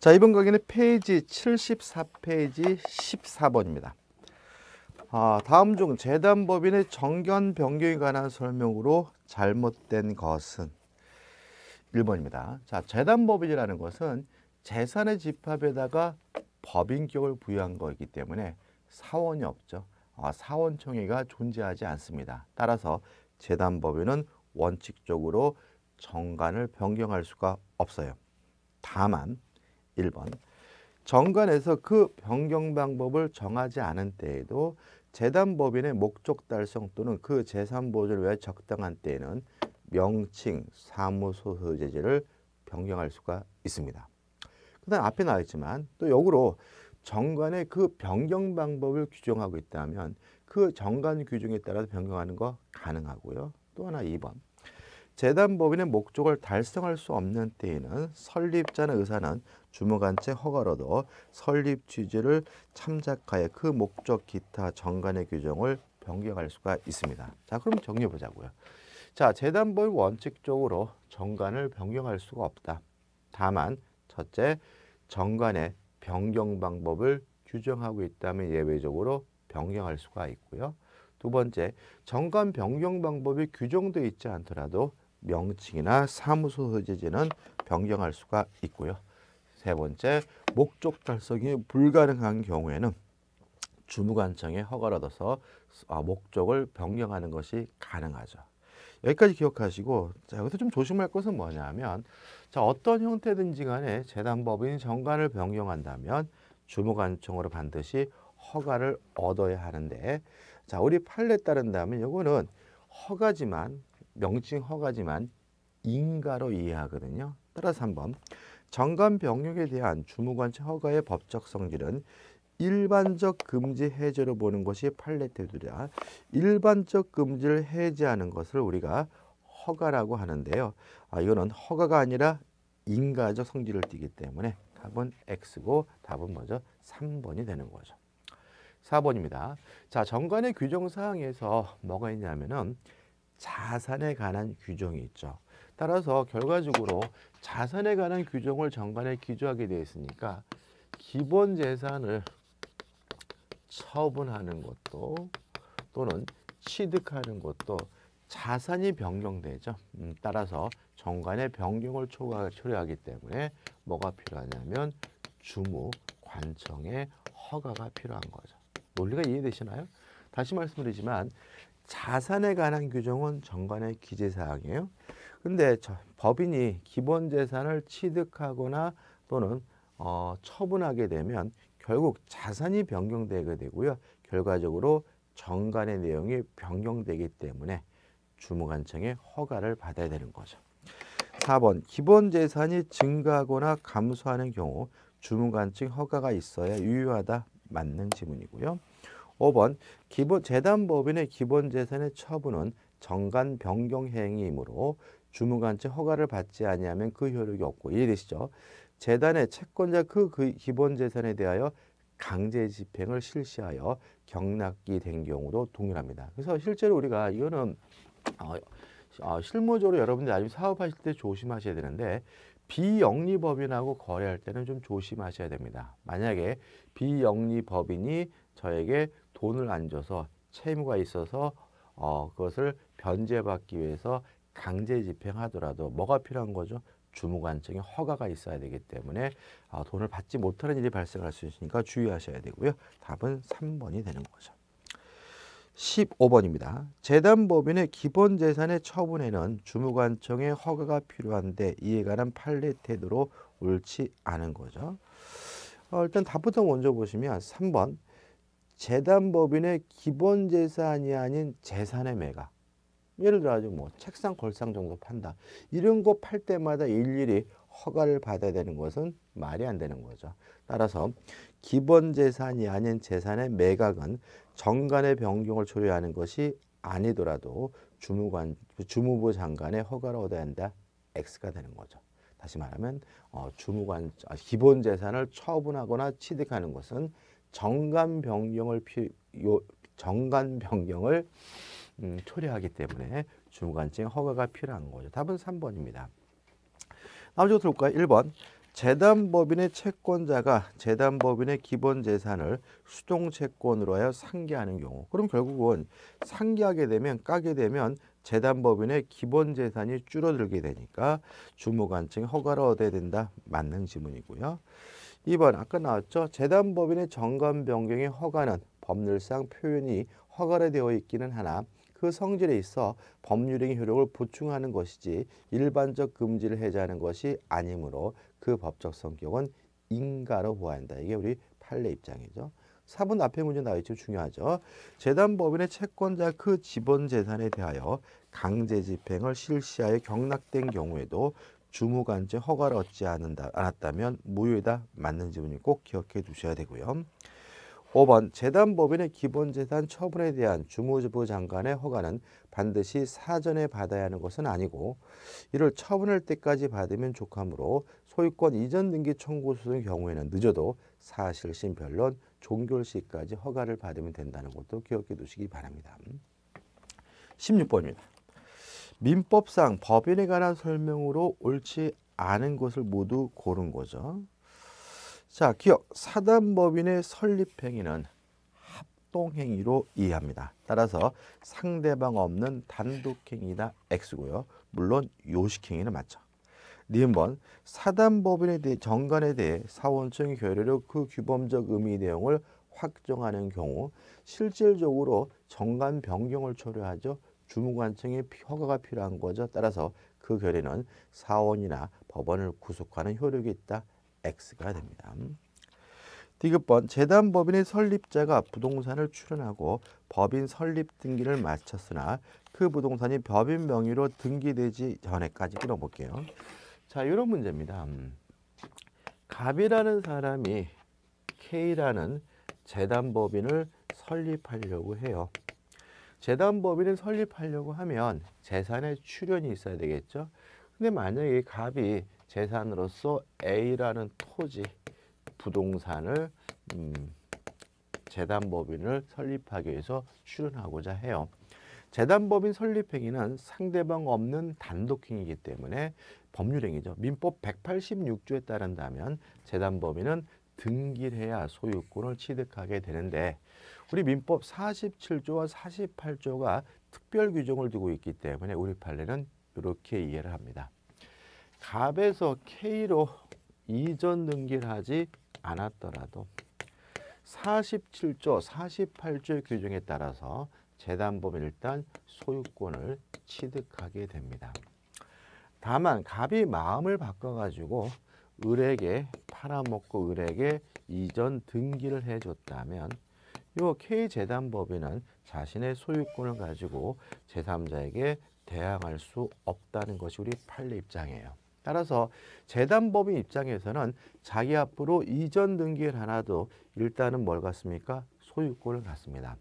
자, 이번 강의는 페이지 74페이지 14번입니다. 아, 다음 중 재단법인의 정견 변경에 관한 설명으로 잘못된 것은 1번입니다. 자, 재단법인이라는 것은 재산의 집합에다가 법인격을 부여한 거이기 때문에 사원이 없죠. 아, 사원총회가 존재하지 않습니다. 따라서 재단법인은 원칙적으로 정관을 변경할 수가 없어요. 다만 1번 정관에서 그 변경 방법을 정하지 않은 때에도 재단법인의 목적 달성 또는 그 재산 보존을 위해 적당한 때에는 명칭, 사무소 소재지를 변경할 수가 있습니다. 그 다음 앞에 나와 있지만 또 역으로 정관의 그 변경 방법을 규정하고 있다면 그 정관 규정에 따라서 변경하는 거 가능하고요. 또 하나 2번 재단법인의 목적을 달성할 수 없는 때에는 설립자는 의사는 주무관채 허가로도 설립 취지를 참작하여 그 목적 기타 정관의 규정을 변경할 수가 있습니다. 자, 그럼 정리해 보자고요. 자, 재단법인 원칙적으로 정관을 변경할 수가 없다. 다만 첫째, 정관의 변경 방법을 규정하고 있다면 예외적으로 변경할 수가 있고요. 두 번째, 정관 변경 방법이 규정되어 있지 않더라도 명칭이나 사무소 소재지는 변경할 수가 있고요. 세 번째, 목적 달성이 불가능한 경우에는 주무관청에 허가를 얻어서 아, 목적을 변경하는 것이 가능하죠. 여기까지 기억하시고 자 여기서 좀 조심할 것은 뭐냐면 자 어떤 형태든지 간에 재단법인 정관을 변경한다면 주무관청으로 반드시 허가를 얻어야 하는데 자 우리 판례 따른다면 요거는 허가지만 명칭 허가지만 인가로 이해하거든요. 따라서 한번 정관병력에 대한 주무관체 허가의 법적 성질은 일반적 금지 해제로 보는 것이 판례태두라 일반적 금지를 해제하는 것을 우리가 허가라고 하는데요. 아, 이거는 허가가 아니라 인가적 성질을 띠기 때문에 답은 X고 답은 먼저 3번이 되는 거죠. 4번입니다. 자, 정관의 규정사항에서 뭐가 있냐면은 자산에 관한 규정이 있죠. 따라서 결과적으로 자산에 관한 규정을 정관에 기조하게 되어 있으니까 기본 재산을 처분하는 것도 또는 취득하는 것도 자산이 변경되죠. 음, 따라서 정관의 변경을 초래하기 때문에 뭐가 필요하냐면 주무 관청의 허가가 필요한 거죠. 논리가 이해되시나요? 다시 말씀드리지만 자산에 관한 규정은 정관의 기재사항이에요. 근데 법인이 기본 재산을 취득하거나 또는 어, 처분하게 되면 결국 자산이 변경되게 되고요. 결과적으로 정관의 내용이 변경되기 때문에 주무관청의 허가를 받아야 되는 거죠. 4번 기본 재산이 증가하거나 감소하는 경우 주무관청 허가가 있어야 유효하다 맞는 지문이고요. 5번 기본 재단법인의 기본 재산의 처분은 정관 변경 행위이므로 주무관체 허가를 받지 아니하면 그 효력이 없고 이해 되시죠? 재단의 채권자 그, 그 기본 재산에 대하여 강제 집행을 실시하여 경락기된 경우도 동일합니다. 그래서 실제로 우리가 이거는 어, 어, 실무적으로 여러분들 아니 사업하실 때 조심하셔야 되는데 비영리법인하고 거래할 때는 좀 조심하셔야 됩니다. 만약에 비영리법인이 저에게 돈을 안 줘서 채무가 있어서 어, 그것을 변제받기 위해서 강제 집행하더라도 뭐가 필요한 거죠? 주무관청의 허가가 있어야 되기 때문에 어, 돈을 받지 못하는 일이 발생할 수 있으니까 주의하셔야 되고요. 답은 3번이 되는 거죠. 15번입니다. 재단법인의 기본재산의 처분에는 주무관청의 허가가 필요한데 이에 관한 판례 태도로 옳지 않은 거죠. 어, 일단 답부터 먼저 보시면 3번 재단법인의 기본 재산이 아닌 재산의 매각. 예를 들어가지고 뭐 책상, 걸상 정도 판다. 이런 거 팔 때마다 일일이 허가를 받아야 되는 것은 말이 안 되는 거죠. 따라서 기본 재산이 아닌 재산의 매각은 정관의 변경을 초래하는 것이 아니더라도 주무관, 주무부 장관의 허가를 얻어야 한다. X가 되는 거죠. 다시 말하면 어, 주무관 아, 기본 재산을 처분하거나 취득하는 것은 정관 변경을 피, 요, 정관 변경을 음, 초래하기 때문에 주무관증 허가가 필요한 거죠. 답은 3번입니다. 나머지 것들 볼까요? 1번 재단법인의 채권자가 재단법인의 기본 재산을 수동채권으로 하여 상기하는 경우 그럼 결국은 상기하게 되면 까게 되면 재단법인의 기본 재산이 줄어들게 되니까 주무관이 허가를 얻어야 된다. 맞는 지문이고요. 2번 아까 나왔죠. 재단법인의 정관 변경의 허가는 법률상 표현이 허가를 되어 있기는 하나 그 성질에 있어 법률행위 효력을 보충하는 것이지 일반적 금지를 해제하는 것이 아니므로 그 법적 성격은 인가로 보아한다. 이게 우리 판례 입장이죠. 4번 앞에 문제 나와있죠. 중요하죠. 재단법인의 채권자 그 지번 재산에 대하여 강제 집행을 실시하여 경락된 경우에도 주무관제 허가를 얻지 않는다, 않았다면 무효이다 맞는 지문이 꼭 기억해 두셔야 되고요. 5번 재단법인의 기본재산 처분에 대한 주무부 장관의 허가는 반드시 사전에 받아야 하는 것은 아니고 이를 처분할 때까지 받으면 족하므로 소유권 이전 등기 청구 수송의 경우에는 늦어도 사실심 변론 종결식까지 허가를 받으면 된다는 것도 기억해 두시기 바랍니다. 16번입니다. 민법상 법인에 관한 설명으로 옳지 않은 것을 모두 고른 거죠. 자, 기억. 사단법인의 설립행위는 합동행위로 이해합니다. 따라서 상대방 없는 단독행위다 X고요. 물론 요식행위는 맞죠. 네번 사단법인에 대해 정관에 대해 사원청의 결의로 그 규범적 의미 내용을 확정하는 경우 실질적으로 정관 변경을 초래하죠. 주무관청의 허가가 필요한 거죠. 따라서 그 결의는 사원이나 법원을 구속하는 효력이 있다. X가 됩니다. 디귿번 재단 법인의 설립자가 부동산을 출연하고 법인 설립 등기를 마쳤으나 그 부동산이 법인 명의로 등기되지 전에까지 끊어볼게요. 자, 이런 문제입니다. 음. 갑이라는 사람이 K라는 재단법인을 설립하려고 해요. 재단법인을 설립하려고 하면 재산의 출연이 있어야 되겠죠. 근데 만약에 갑이 재산으로서 A라는 토지, 부동산을 음, 재단법인을 설립하기 위해서 출연하고자 해요. 재단법인 설립 행위는 상대방 없는 단독 행위이기 때문에 법률행위죠. 민법 186조에 따른다면 재단 법인은 등기해야 소유권을 취득하게 되는데 우리 민법 47조와 48조가 특별 규정을 두고 있기 때문에 우리 판례는 이렇게 이해를 합니다. 갑에서 K로 이전 등기를 하지 않았더라도 47조, 48조의 규정에 따라서 재단법인 일단 소유권을 취득하게 됩니다. 다만 갑이 마음을 바꿔가지고 을에게 팔아먹고 을에게 이전 등기를 해줬다면 요 K재단법인은 자신의 소유권을 가지고 제3자에게 대항할 수 없다는 것이 우리 판례 입장이에요. 따라서 재단법인 입장에서는 자기 앞으로 이전 등기를 하나도 일단은 뭘 갖습니까? 소유권을 갖습니다.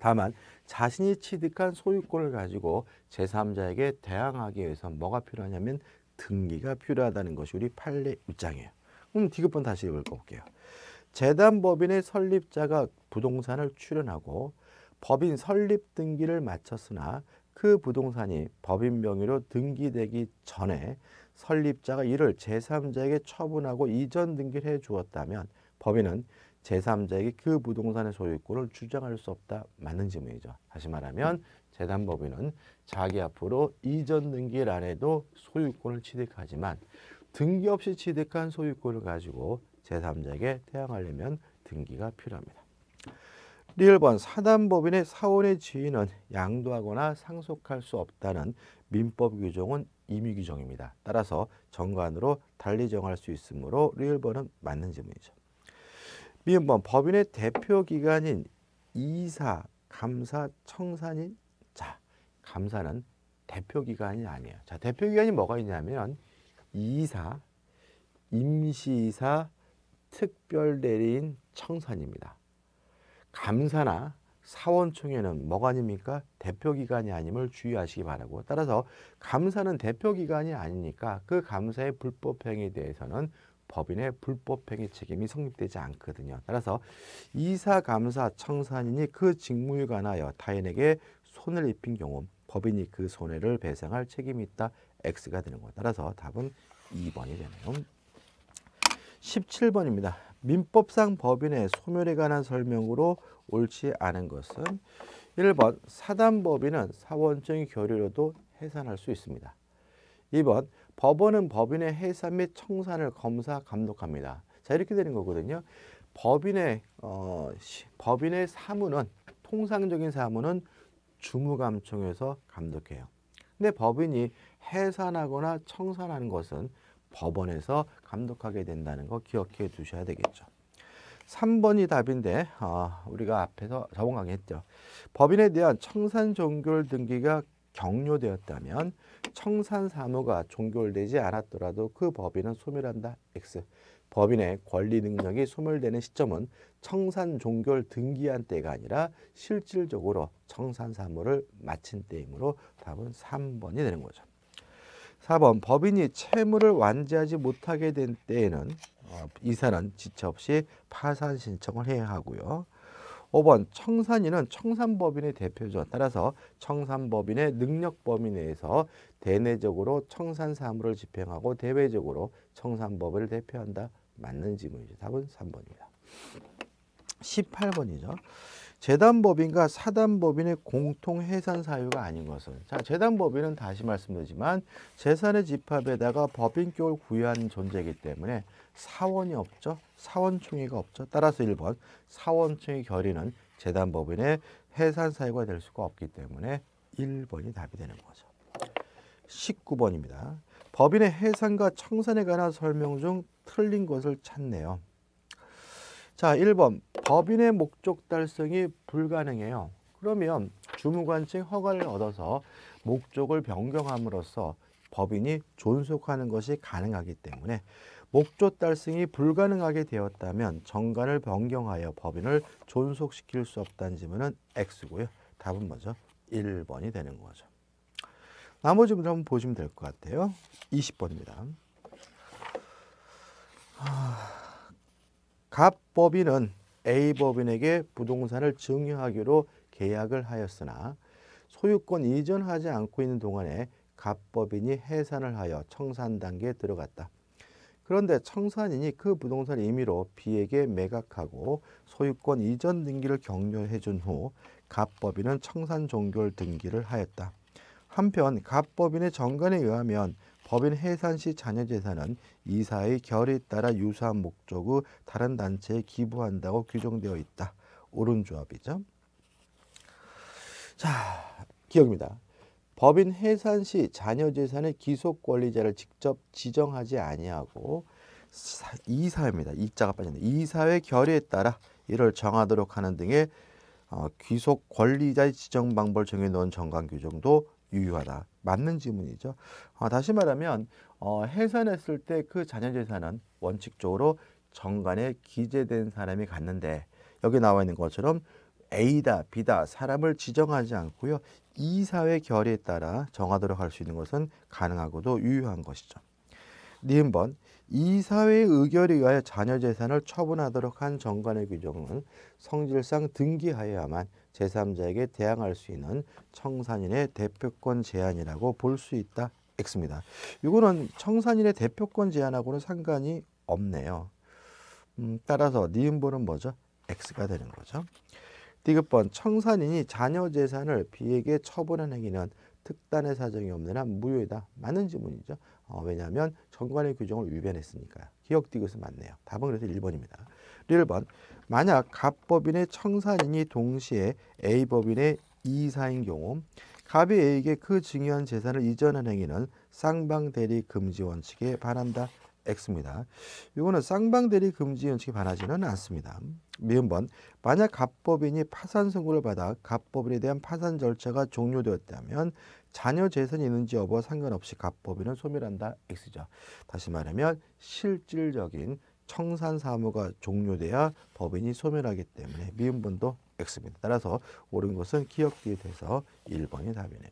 다만 자신이 취득한 소유권을 가지고 제3자에게 대항하기 위해서 뭐가 필요하냐면 등기가 필요하다는 것이 우리 판례 입장이에요. 그럼 디귿번 다시 읽어볼게요. 재단법인의 설립자가 부동산을 출연하고 법인 설립 등기를 마쳤으나 그 부동산이 법인 명의로 등기되기 전에 설립자가 이를 제3자에게 처분하고 이전 등기를 해주었다면 법인은 제3자에게 그 부동산의 소유권을 주장할 수 없다. 맞는 질문이죠. 다시 말하면 음. 재단법인은 자기 앞으로 이전 등기일 에도 소유권을 취득하지만 등기 없이 취득한 소유권을 가지고 제3자에게 태양하려면 등기가 필요합니다. 리번 사단법인의 사원의 지위는 양도하거나 상속할 수 없다는 민법 규정은 임의 규정입니다. 따라서 정관으로 달리 정할 수 있으므로 리번은 맞는 질문이죠. 미연법 법인의 대표 기관인 이사, 감사, 청산인 자, 감사는 대표 기관이 아니에요. 자, 대표 기관이 뭐가 있냐면 이사, 임시이사, 특별대리인 청산입니다. 감사나 사원총회는 뭐가 아닙니까? 대표기관이 아님을 주의하시기 바라고 따라서 감사는 대표기관이 아니니까 그 감사의 불법행위에 대해서는 법인의 불법행위 책임이 성립되지 않거든요. 따라서 이사, 감사, 청산인이 그 직무에 관하여 타인에게 손을 입힌 경우 법인이 그 손해를 배상할 책임이 있다. X가 되는 거 따라서 답은 2번이 되네요. 17번입니다. 민법상 법인의 소멸에 관한 설명으로 옳지 않은 것은 1번 사단법인은 사원적 결의로도 해산할 수 있습니다. 2번 법원은 법인의 해산 및 청산을 검사 감독합니다. 자 이렇게 되는 거거든요. 법인의 어, 시, 법인의 사무는 통상적인 사무는 주무감청에서 감독해요. 근데 법인이 해산하거나 청산하는 것은 법원에서 감독하게 된다는 거 기억해 두셔야 되겠죠. 3번이 답인데 어, 우리가 앞에서 저번 강의했죠. 법인에 대한 청산 종결 등기가 경료되었다면 청산 사무가 종결되지 않았더라도 그 법인은 소멸한다. X. 법인의 권리 능력이 소멸되는 시점은 청산 종결 등기한 때가 아니라 실질적으로 청산 사무를 마친 때이므로 답은 3번이 되는 거죠. 4번 법인이 채무를 완제하지 못하게 된 때에는 어, 이사는 지체 없이 파산 신청을 해야 하고요. 5번 청산인은 청산법인의 대표죠. 따라서 청산법인의 능력 범위 내에서 대내적으로 청산 사무를 집행하고 대외적으로 청산법을 대표한다. 맞는 질문이죠 답은 3번입니다. 18번이죠. 재단법인과 사단법인의 공통 해산 사유가 아닌 것은 자 재단법인은 다시 말씀드리지만 재산의 집합에다가 법인격을 구여한 존재이기 때문에 사원이 없죠. 사원총회가 없죠. 따라서 1번 사원총회 결의는 재단법인의 해산 사유가 될 수가 없기 때문에 1번이 답이 되는 거죠. 19번입니다. 법인의 해산과 청산에 관한 설명 중 틀린 것을 찾네요. 자, 1번 법인의 목적 달성이 불가능해요. 그러면 주무관측 허가를 얻어서 목적을 변경함으로써 법인이 존속하는 것이 가능하기 때문에 목조 달성이 불가능하게 되었다면 정관을 변경하여 법인을 존속시킬 수 없다는 지문은 X고요. 답은 뭐죠? 1번이 되는 거죠. 나머지 문제 한번 보시면 될 것 같아요. 20번입니다. 아, 갑법인은 A법인에게 부동산을 증여하기로 계약을 하였으나 소유권 이전하지 않고 있는 동안에 갑법인이 해산을 하여 청산 단계에 들어갔다. 그런데 청산인이 그 부동산 임의로 B에게 매각하고 소유권 이전 등기를 격려해 준후 갑법인은 청산 종결 등기를 하였다. 한편 갑법인의 정관에 의하면 법인 해산 시 자녀 재산은 이사의 결에 따라 유사한 목적의 다른 단체에 기부한다고 규정되어 있다. 옳은 조합이죠. 자, 기억입니다. 법인 해산 시 자녀 재산의 기속 권리자를 직접 지정하지 아니하고 이사입니다. 이자가 빠진다. 이사회 결의에 따라 이를 정하도록 하는 등의 어, 귀속 권리자의 지정 방법을 정해놓은 정관 규정도 유효하다. 맞는 질문이죠. 어, 다시 말하면 어, 해산했을 때 그 자녀 재산은 원칙적으로 정관에 기재된 사람이 갔는데 여기 나와 있는 것처럼 A다, B다 사람을 지정하지 않고요. 이사회 결의에 따라 정하도록 할 수 있는 것은 가능하고도 유효한 것이죠. 니번 이사회의 의결에 의하여 자녀 재산을 처분하도록 한 정관의 규정은 성질상 등기하여야만 제3자에게 대항할 수 있는 청산인의 대표권 제한이라고 볼 수 있다. X입니다. 이거는 청산인의 대표권 제한하고는 상관이 없네요. 음, 따라서 니은보는 뭐죠? X가 되는 거죠. 디귿번 청산인이 자녀 재산을 비에게 처분한 행위는 특단의 사정이 없느한 무효이다. 맞는 지문이죠. 어, 왜냐하면 정관의 규정을 위반했으니까 기억 디귿은 맞네요. 답은 그래서 1번입니다. 1번 만약 갑법인의 청산인이 동시에 A법인의 이사인 경우 갑이 A에게 그 증여한 재산을 이전한 행위는 쌍방대리 금지 원칙에 반한다. X입니다. 이거는 쌍방대리 금지 원칙에 반하지는 않습니다. 미음번 만약 갑법인이 파산 선고를 받아 갑법인에 대한 파산 절차가 종료되었다면 자녀 재산이 있는지 여부와 상관없이 갑법인은 소멸한다 X죠. 다시 말하면 실질적인 청산 사무가 종료돼야 법인이 소멸하기 때문에 미음번도 X입니다. 따라서 옳은 것은 기억기에 대해서 1번이 답이네요.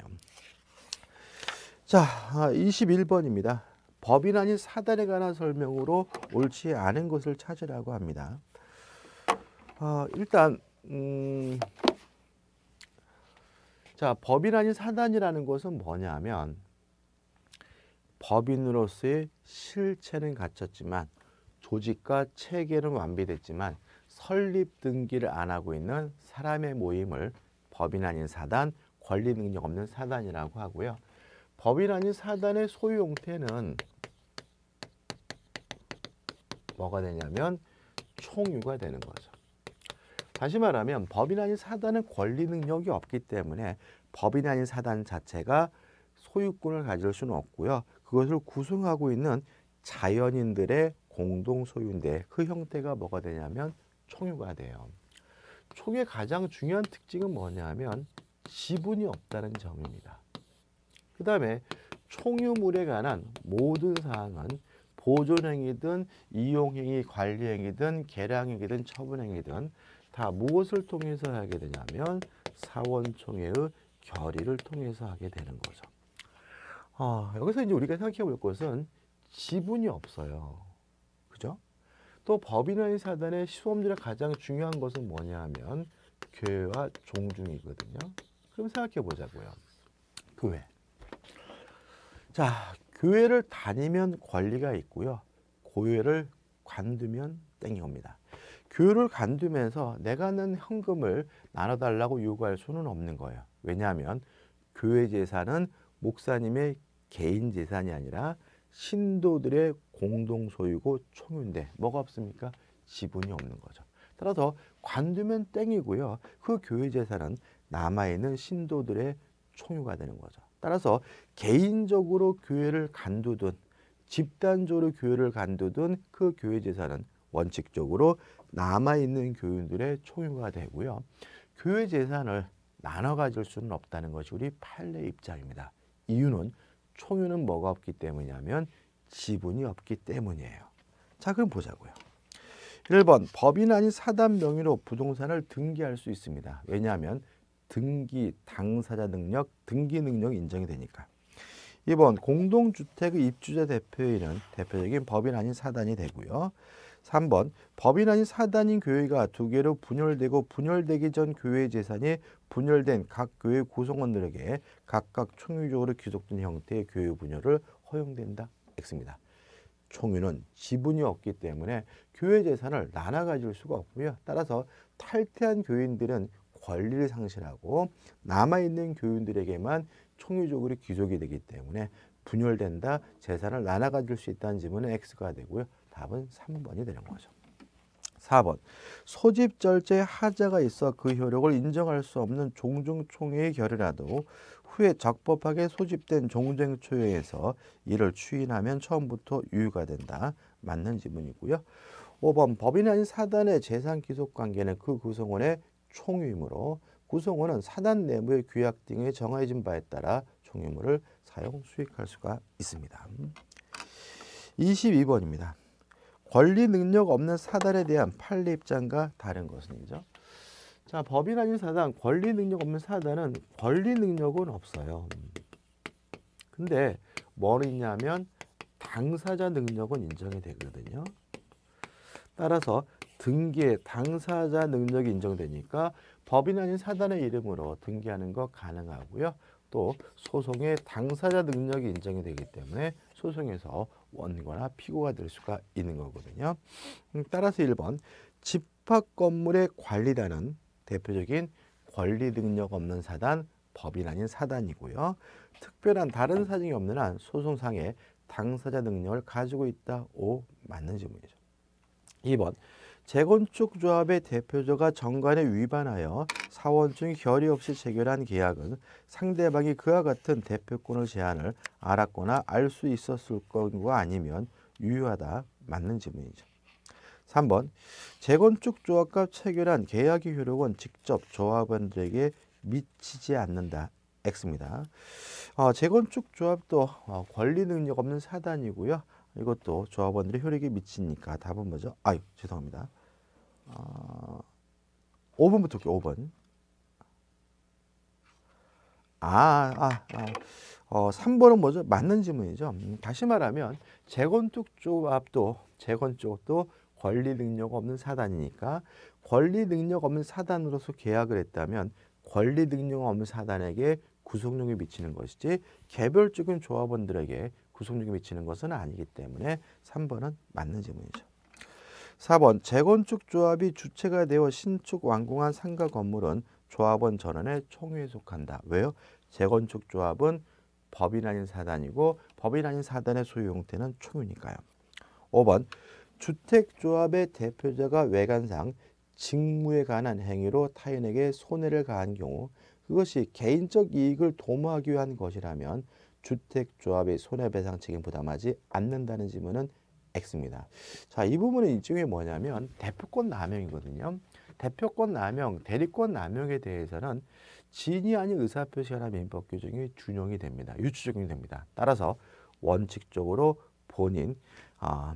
자, 21번입니다. 아, 법인 아닌 사단에 관한 설명으로 옳지 않은 것을 찾으라고 합니다. 어, 일단 음, 자 법인 아닌 사단이라는 것은 뭐냐면 법인으로서의 실체는 갖췄지만 조직과 체계는 완비됐지만 설립 등기를 안 하고 있는 사람의 모임을 법인 아닌 사단, 권리 능력 없는 사단이라고 하고요. 법인 아닌 사단의 소유 형태는 뭐가 되냐면 총유가 되는 거죠. 다시 말하면 법인 아닌 사단은 권리 능력이 없기 때문에 법인 아닌 사단 자체가 소유권을 가질 수는 없고요. 그것을 구성하고 있는 자연인들의 공동 소유인데 그 형태가 뭐가 되냐면 총유가 돼요. 총의 가장 중요한 특징은 뭐냐면 지분이 없다는 점입니다. 그 다음에 총유물에 관한 모든 사항은 보존행위든 이용행위, 관리행위든 계량행위든 처분행위든 다 무엇을 통해서 하게 되냐면 사원총회의 결의를 통해서 하게 되는 거죠. 어, 여기서 이제 우리가 생각해 볼 것은 지분이 없어요. 그죠? 또 법인의 사단의 시험들의 가장 중요한 것은 뭐냐 하면 교회와 종중이거든요. 그럼 생각해 보자고요. 교회. 자, 교회를 다니면 권리가 있고요. 교회를 관두면 땡이 옵니다. 교회를 관두면서 내가 낸 현금을 나눠달라고 요구할 수는 없는 거예요. 왜냐하면 교회 재산은 목사님의 개인 재산이 아니라 신도들의 공동 소유고 총유인데 뭐가 없습니까? 지분이 없는 거죠. 따라서 관두면 땡이고요. 그 교회 재산은 남아있는 신도들의 총유가 되는 거죠. 따라서 개인적으로 교회를 간두든 집단적으로 교회를 간두든 그 교회 재산은 원칙적으로 남아있는 교인들의 총유가 되고요. 교회 재산을 나눠 가질 수는 없다는 것이 우리 판례 입장입니다. 이유는 총유는 뭐가 없기 때문이냐면 지분이 없기 때문이에요. 자 그럼 보자고요. 1번 법인 아닌 사단 명의로 부동산을 등기할 수 있습니다. 왜냐하면 등기 당사자 능력, 등기 능력 인정이 되니까. 2번 공동주택의 입주자 대표인은 대표적인 법인 아닌 사단이 되고요. 3번 법인 아닌 사단인 교회가 두 개로 분열되고 분열되기 전 교회 재산이 분열된 각 교회 구성원들에게 각각 총유적으로 귀속된 형태의 교회 분열을 허용된다. X입니다. 총유는 지분이 없기 때문에 교회 재산을 나눠 가질 수가 없고요. 따라서 탈퇴한 교인들은 권리를 상실하고 남아있는 교인들에게만 총유적으로 귀속이 되기 때문에 분열된다, 재산을 나눠 가질 수 있다는 질문은 X가 되고요. 답은 3번이 되는 거죠. 4번 소집 절제 하자가 있어 그 효력을 인정할 수 없는 종종 총회의 결의라도 후에 적법하게 소집된 종쟁 초회에서 이를 추인하면 처음부터 유효가 된다. 맞는 지문이고요. 5번 법인 아닌 사단의 재산 기속 관계는 그 구성원의 총유이므로 구성원은 사단 내부의 규약 등에 정해진 바에 따라 총유물을 사용 수익할 수가 있습니다. 22번입니다. 권리 능력 없는 사단에 대한 판례 입장과 다른 것은 이죠. 자, 법인 아닌 사단, 권리 능력 없는 사단은 권리 능력은 없어요. 근데 뭘 있냐면 당사자 능력은 인정이 되거든요. 따라서 등기의 당사자 능력이 인정되니까 법인 아닌 사단의 이름으로 등기하는 거 가능하고요. 또 소송의 당사자 능력이 인정이 되기 때문에 소송에서 원고나 피고가 될 수가 있는 거거든요. 음, 따라서 1번 집합 건물의 관리라는 대표적인 권리 능력 없는 사단, 법인 아닌 사단이고요. 특별한 다른 사정이 없는 한 소송상에 당사자 능력을 가지고 있다. 오 맞는 질문이죠. 2번 재건축 조합의 대표자가 정관에 위반하여 사원 중 결의 없이 체결한 계약은 상대방이 그와 같은 대표권을 제한을 알았거나 알 수 있었을 것과 아니면 유효하다 맞는 질문이죠. 3번 재건축 조합과 체결한 계약의 효력은 직접 조합원들에게 미치지 않는다. X입니다. 어, 재건축 조합도 어, 권리 능력 없는 사단이고요. 이것도 조합원들의 효력이 미치니까 답은 뭐죠? 아유 죄송합니다. 어, 5번부터 올게요. 5번. 아, 아, 아. 어, 3번은 뭐죠? 맞는 지문이죠. 음, 다시 말하면 재건축 조합도 재건축도 권리 능력 없는 사단이니까 권리 능력 없는 사단으로서 계약을 했다면 권리 능력 없는 사단에게 구속력이 미치는 것이지 개별적인 조합원들에게 구속력이 미치는 것은 아니기 때문에 3번은 맞는 질문이죠. 4번 재건축 조합이 주체가 되어 신축 완공한 상가 건물은 조합원 전원의 총회에 속한다. 왜요? 재건축 조합은 법인 아닌 사단이고 법인 아닌 사단의 소유 형태는 총유니까요. 5번 주택조합의 대표자가 외관상 직무에 관한 행위로 타인에게 손해를 가한 경우 그것이 개인적 이익을 도모하기 위한 것이라면 주택조합이 손해배상 책임 부담하지 않는다는 지문은 X입니다. 자, 이 부분은 일종의 뭐냐면 대표권 남용이거든요. 대표권 남용, 대리권 남용에 대해서는 진의 아닌 의사표시가 라 민법 규정이 준용이 됩니다. 유추 적용이 됩니다. 따라서 원칙적으로 본인 아,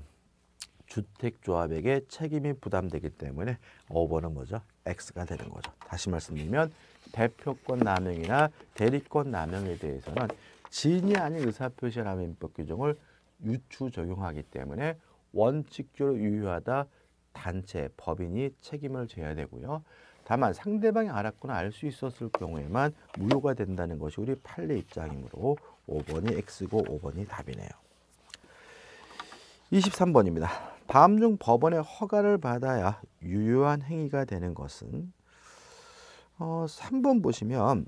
주택조합에게 책임이 부담되기 때문에 5번은 뭐죠? X가 되는 거죠. 다시 말씀드리면 대표권 남용이나 대리권 남용에 대해서는 진인이 아닌 의사표시라는 민법 규정을 유추 적용하기 때문에 원칙적으로 유효하다 단체, 법인이 책임을 져야 되고요. 다만 상대방이 알았거나 알 수 있었을 경우에만 무효가 된다는 것이 우리 판례 입장이므로 5번이 X고 5번이 답이네요. 23번입니다. 다음 중 법원의 허가를 받아야 유효한 행위가 되는 것은 어, 3번 보시면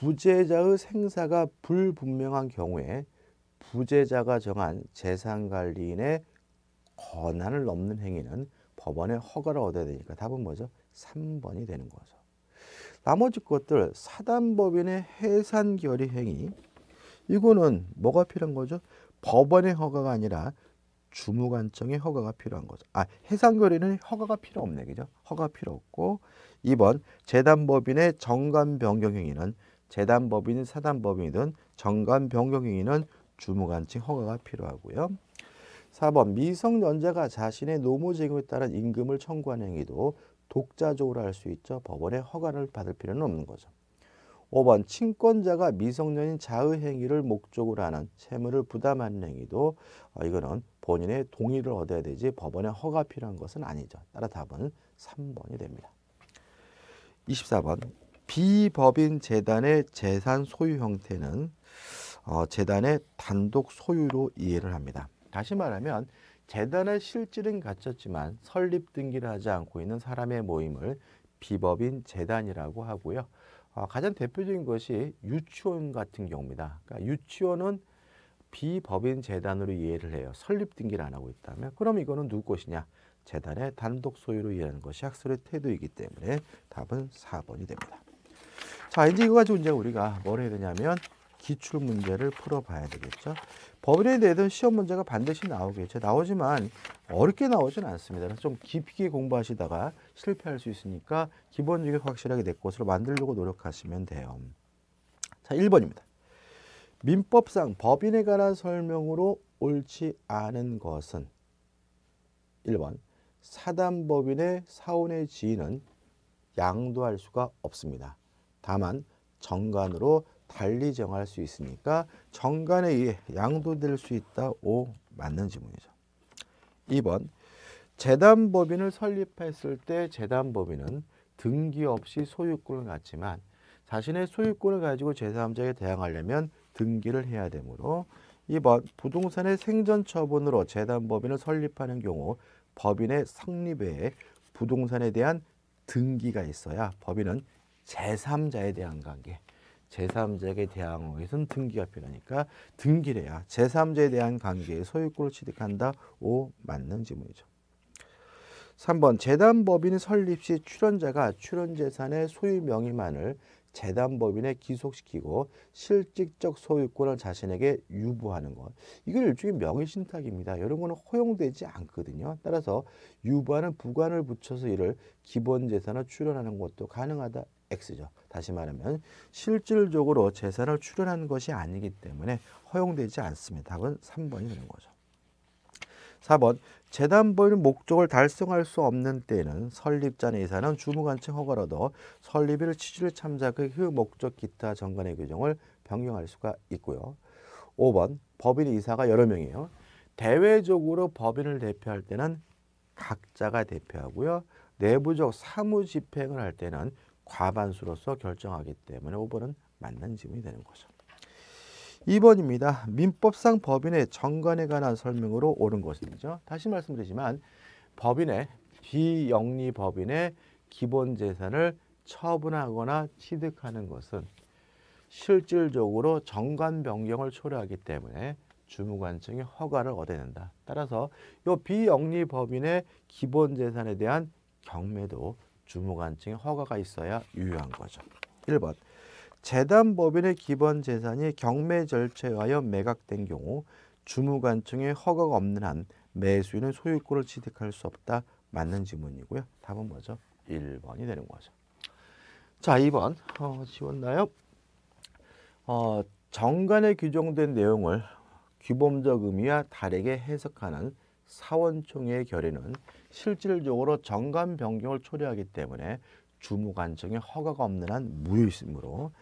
부재자의 생사가 불분명한 경우에 부재자가 정한 재산관리인의 권한을 넘는 행위는 법원의 허가를 얻어야 되니까 답은 뭐죠? 3번이 되는 거죠. 나머지 것들 사단법인의 해산 결의 행위 이거는 뭐가 필요한 거죠? 법원의 허가가 아니라 주무관청의 허가가 필요한 거죠. 아, 해상결의는 허가가 필요 없네. 그죠? 허가 필요 없고 2번 재단법인의 정관 변경 행위는 재단법인, 사단법인이든 정관변경행위는 주무관측 허가가 필요하고요. 4번 미성년자가 자신의 노무제공에 따른 임금을 청구한 행위도 독자적으로 할 수 있죠. 법원의 허가를 받을 필요는 없는 거죠. 5번 친권자가 미성년인 자의 행위를 목적으로 하는 채무를 부담하는 행위도 어, 이거는 본인의 동의를 얻어야 되지 법원의 허가 필요한 것은 아니죠. 따라 답은 3번이 됩니다. 24번 비법인 재단의 재산 소유 형태는 어, 재단의 단독 소유로 이해를 합니다. 다시 말하면 재단의 실질은 갖췄지만 설립 등기를 하지 않고 있는 사람의 모임을 비법인 재단이라고 하고요. 어, 가장 대표적인 것이 유치원 같은 경우입니다. 그러니까 유치원은 비법인 재단으로 이해를 해요. 설립 등기를 안 하고 있다면 그럼 이거는 누구 것이냐? 재단의 단독 소유로 이해하는 것이 학술의 태도이기 때문에 답은 4번이 됩니다. 자, 이제 이거 가지고 이제 우리가 뭘 해야 되냐면 기출 문제를 풀어봐야 되겠죠. 법인에 대해서 시험 문제가 반드시 나오겠죠. 나오지만 어렵게 나오진 않습니다. 좀 깊게 공부하시다가 실패할 수 있으니까 기본적인 확실하게 내 것으로 만들려고 노력하시면 돼요. 자, 1번입니다. 민법상 법인에 관한 설명으로 옳지 않은 것은 1번 사단법인의 사원의 지위는 양도할 수가 없습니다. 다만 정관으로 달리 정할 수 있으니까 정관에 의해 양도될 수 있다. 오 맞는 질문이죠 2번 재단법인을 설립했을 때 재단법인은 등기 없이 소유권을 갖지만 자신의 소유권을 가지고 제3자에 대항하려면 등기를 해야 되므로 2번 부동산의 생전 처분으로 재단법인을 설립하는 경우 법인의 성립에 부동산에 대한 등기가 있어야 법인은 제3자에 대한 관계. 제3자에게 대한호에서 등기가 필요하니까 등기를 해야 제3자에 대한 관계의 소유권을 취득한다. 오 맞는 질문이죠 3번 재단법인 설립 시 출연자가 출연재산의 소유 명의만을 재단법인에 기속시키고 실질적 소유권을 자신에게 유보하는 것. 이걸 일종의 명의신탁입니다. 이런 거는 허용되지 않거든요. 따라서 유보하는 부관을 붙여서 이를 기본재산으로 출연하는 것도 가능하다. X죠. 다시 말하면 실질적으로 재산을 출연한 것이 아니기 때문에 허용되지 않습니다. 답은 3번이 되는 거죠. 4번 재단 보유는 목적을 달성할 수 없는 때는 설립자의 이사는 주무관청 허가로도 설립일 취지를 참작의 그 목적 기타 정관의 규정을 변경할 수가 있고요. 5번 법인 이사가 여러 명이에요. 대외적으로 법인을 대표할 때는 각자가 대표하고요. 내부적 사무집행을 할 때는 과반수로서 결정하기 때문에 5번은 맞는 지문이 되는 거죠. 2번입니다. 민법상 법인의 정관에 관한 설명으로 옳은 것은죠. 다시 말씀드리지만 법인의 비영리 법인의 기본 재산을 처분하거나 취득하는 것은 실질적으로 정관 변경을 초래하기 때문에 주무관청의 허가를 얻어야 된다. 따라서 이 비영리 법인의 기본 재산에 대한 경매도 주무관증에 허가가 있어야 유효한 거죠. 1번 재단 법인의 기본 재산이 경매 절차하여 매각된 경우 주무관증의 허가가 없는 한 매수인은 소유권을 취득할 수 없다. 맞는 지문이고요. 답은 뭐죠? 1번이 되는 거죠. 자, 2번 어, 지웠나요? 어, 정관에 규정된 내용을 규범적 의미와 다르게 해석하는 사원총회의 결의는 실질적으로 정관 변경을 초래하기 때문에 주무관청의 허가가 없는 한 무효이므로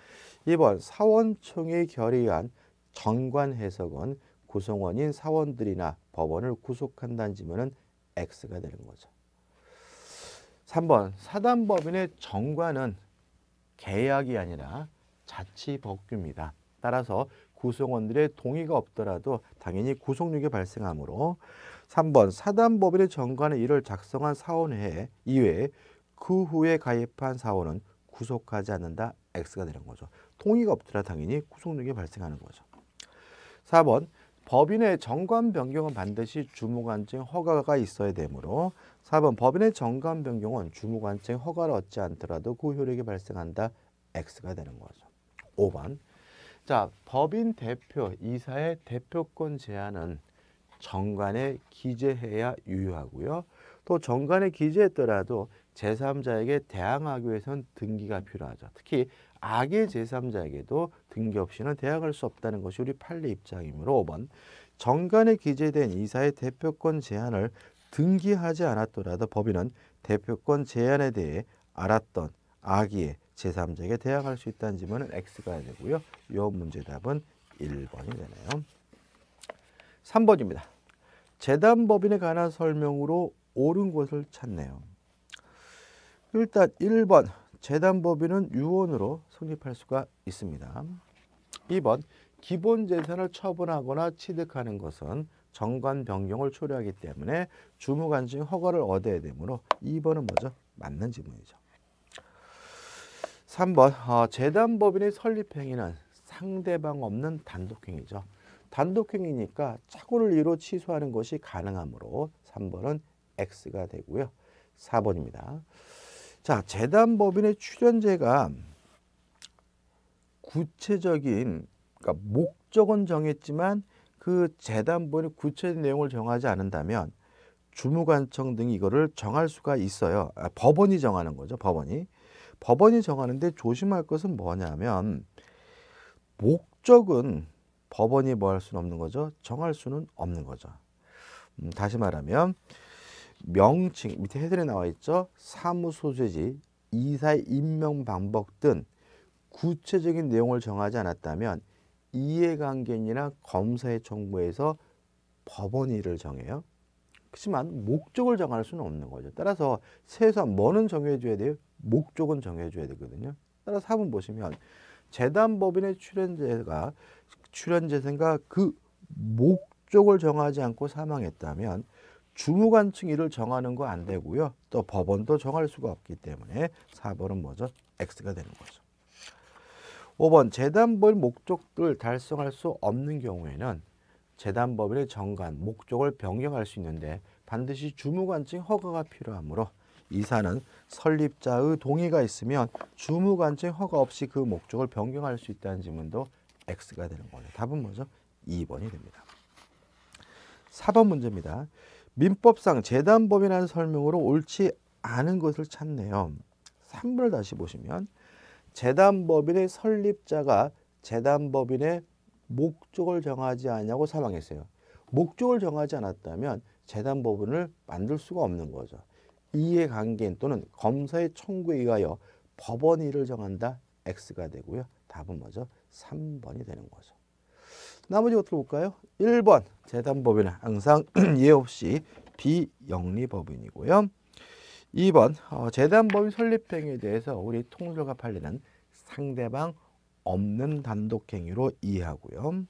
2번 사원청회 결의한 정관 해석은 구성원인 사원들이나 법원을 구속한다는 지문은 X가 되는 거죠. 3번 사단법인의 정관은 계약이 아니라 자치법규입니다. 따라서 구성원들의 동의가 없더라도 당연히 구속력이 발생하므로 3번 사단법인의 정관은 이를 작성한 사원회 이외에 그 후에 가입한 사원은 구속하지 않는다. X가 되는 거죠. 통의가 없더라 당연히 구속력이 발생하는 거죠. 사번 법인의 정관 변경은 반드시 주무관증 허가가 있어야 되므로 사번 법인의 정관 변경은 주무관증 허가를 얻지 않더라도 그 효력이 발생한다. X가 되는 거죠. 오번 자, 법인 대표 이사의 대표권 제한은 정관에 기재해야 유효하고요. 또 정관에 기재했더라도 제3자에게 대항하기 위해선 등기가 필요하죠. 특히 악의 제3자에게도 등기 없이는 대항할 수 없다는 것이 우리 판례 입장이므로 5번 정관에 기재된 이사의 대표권 제한을 등기하지 않았더라도 법인은 대표권 제한에 대해 알았던 악의의 제3자에게 대항할 수 있다는 지문은 X가 되고요. 이 문제 답은 1번이 되네요. 3번입니다. 재단법인에 관한 설명으로 옳은 것을 찾네요. 일단 1번 재단법인은 유언으로 성립할 수가 있습니다. 2번 기본 재산을 처분하거나 취득하는 것은 정관 변경을 초래하기 때문에 주무관증 허가를 얻어야 되므로 2번은 먼저 맞는 질문이죠. 3번 어, 재단법인의 설립행위는 상대방 없는 단독행위죠. 단독행위니까 착오를 이유로 취소하는 것이 가능하므로 3번은 X가 되고요. 4번입니다. 자, 재단법인의 출연제가 구체적인 그러니까 목적은 정했지만 그 재단법인의 구체적인 내용을 정하지 않는다면 주무관청 등이 이거를 정할 수가 있어요. 아, 법원이 정하는 거죠. 법원이. 법원이 정하는데 조심할 것은 뭐냐면 목적은 법원이 뭐 할 수는 없는 거죠. 정할 수는 없는 거죠. 음, 다시 말하면 명칭 밑에 헤드에 나와 있죠. 사무소재지 이사의 임명 방법 등 구체적인 내용을 정하지 않았다면 이해관계인이나 검사의 청구에서 법원이를 정해요. 그렇지만 목적을 정할 수는 없는 거죠. 따라서 최소한 뭐는 정해줘야 돼요? 목적은 정해줘야 되거든요. 따라서 4분 보시면 재단법인의 출연자가 출연재생과 그 목적을 정하지 않고 사망했다면 주무관층 일을 정하는 거 안 되고요. 또 법원도 정할 수가 없기 때문에 4번은 뭐죠? X가 되는 거죠. 5번 재단법의 목적을 달성할 수 없는 경우에는 재단법의 정관, 목적을 변경할 수 있는데 반드시 주무관증 허가가 필요하므로 이사는 설립자의 동의가 있으면 주무관증 허가 없이 그 목적을 변경할 수 있다는 지문도 x가 되는 거예요. 답은 뭐죠? 2번이 됩니다. 4번 문제입니다. 민법상 재단법이라는 설명으로 옳지 않은 것을 찾네요. 3번을 다시 보시면 재단법인의 설립자가 재단법인의 목적을 정하지 않냐고 사망했어요. 목적을 정하지 않았다면 재단법인을 만들 수가 없는 거죠. 이해관계인 또는 검사의 청구에 의하여 법원일을 정한다 X가 되고요. 답은 뭐죠? 3번이 되는 거죠. 나머지 것들 볼까요? 1번 재단법인은 항상 예 없이 비영리법인이고요. 2번 어, 재단법인 설립행위에 대해서 우리 통솔과 판례는 상대방 없는 단독행위로 이해하고요.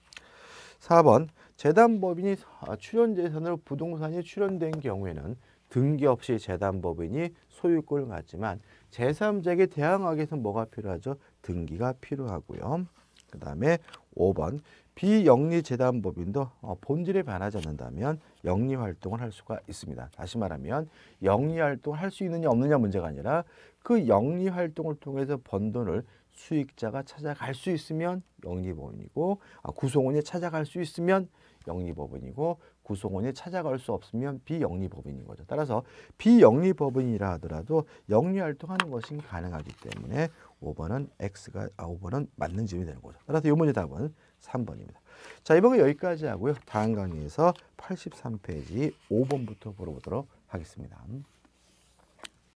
4번 재단법인이 아, 출연재산으로 부동산이 출연된 경우에는 등기 없이 재단법인이 소유권을 갖지만 제3자에게 대항하기 위해서 뭐가 필요하죠? 등기가 필요하고요. 그 다음에 5번 비영리재단법인도 어, 본질에 반하지 않는다면 영리활동을 할 수가 있습니다. 다시 말하면 영리활동을 할 수 있느냐 없느냐 문제가 아니라 그 영리활동을 통해서 번 돈을 수익자가 찾아갈 수 있으면 영리법인이고 아, 구성원이 찾아갈 수 있으면 영리법인이고 구성원이 찾아갈 수 없으면 비영리법인인 거죠. 따라서 비영리법인이라 하더라도 영리활동하는 것이 가능하기 때문에 5번은 X가, 아, 5번은 맞는 지문이 되는 거죠. 따라서 요번의 답은 3번입니다. 자, 이번은 여기까지 하고요. 다음 강의에서 83페이지 5번부터 보러 보도록 하겠습니다.